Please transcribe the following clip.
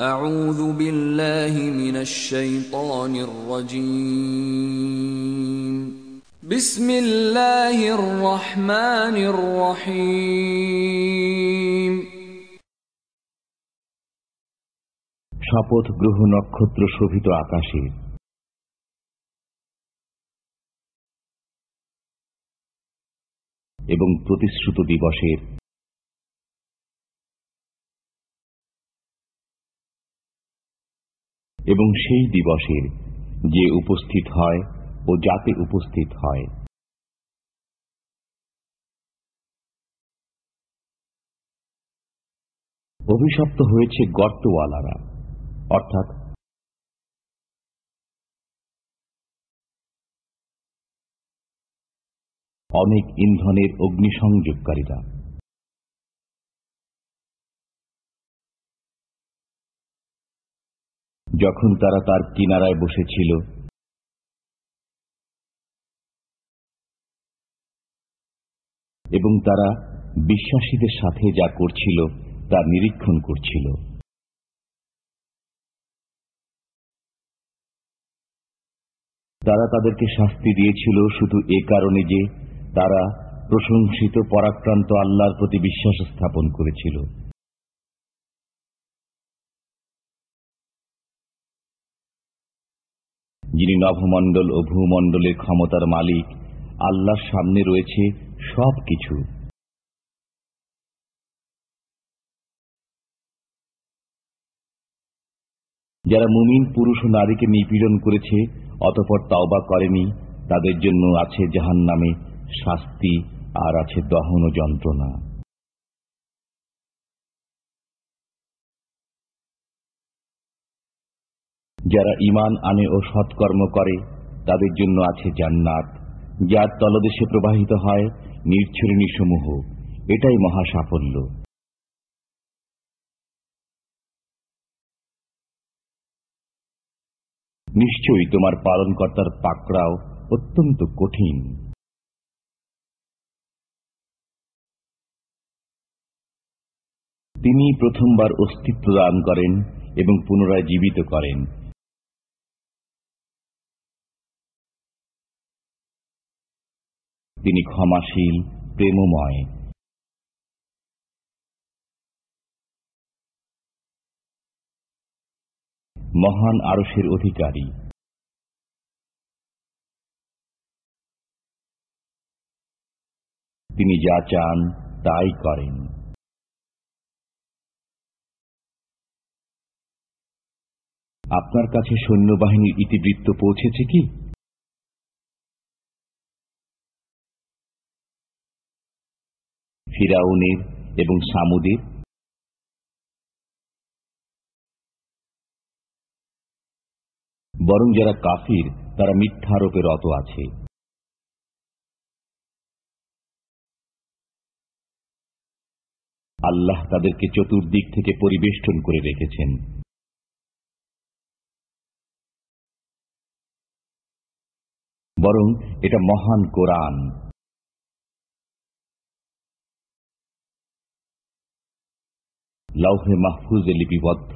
أعوذ بالله من الشيطان الرجيم بسم الله الرحمن الرحيم শপথ গ্রহ নক্ষত্র শোভিত আকাশের এবং প্রতিশ্রুত দিবসের এবং সেই দিবসের যে উপস্থিত হয় ও যাতে উপস্থিত হয় অভিশপ্ত হয়েছে গর্তওয়ালারা অর্থাৎ অনেক ইন্ধনের অগ্নিসংযোগকারীরা যখন তারা তার কিনারায় বসেছিল এবং তারা বিশ্বাসীদের সাথে যা করছিল তা নিরীক্ষণ করছিল তারা তাদেরকে শাস্তি দিয়েছিল শুধু এ কারণে যে তারা প্রশংসিত পরাক্রান্ত আল্লাহর প্রতি বিশ্বাস স্থাপন করেছিল যিনি নভমণ্ডল ও ভূমণ্ডলের ক্ষমতার মালিক আল্লাহর সামনে রয়েছে সব কিছু যারা মুমিন পুরুষ ও নারীকে নিপীড়ন করেছে অতপর তাওবা করেনি তাদের জন্য আছে জাহান নামে শাস্তি আর আছে দহন যন্ত্রণা যারা ইমান আনে ও সৎকর্ম করে তাদের জন্য আছে জান্নাত যার তলদেশে প্রবাহিত হয় সমূহ এটাই মহা সাফল্য নিশ্চয়ই তোমার পালনকর্তার পাকড়াও অত্যন্ত কঠিন তিনি প্রথমবার অস্তিত্ব দান করেন এবং পুনরায় জীবিত করেন তিনি ক্ষমাশীল প্রেমময় মহান আরসের অধিকারী তিনি যা চান তাই করেন আপনার কাছে সৈন্যবাহিনীর ইতিবৃত্ত পৌঁছেছে কি ফিরাউনের এবং সামুদের বরং যারা কাফির তারা মিথ্যারোপে রত আছে আল্লাহ তাদেরকে চতুর্দিক থেকে পরিবেষ্টন করে রেখেছেন বরং এটা মহান কোরআন লৌহে মাহফুজে লিপিবদ্ধ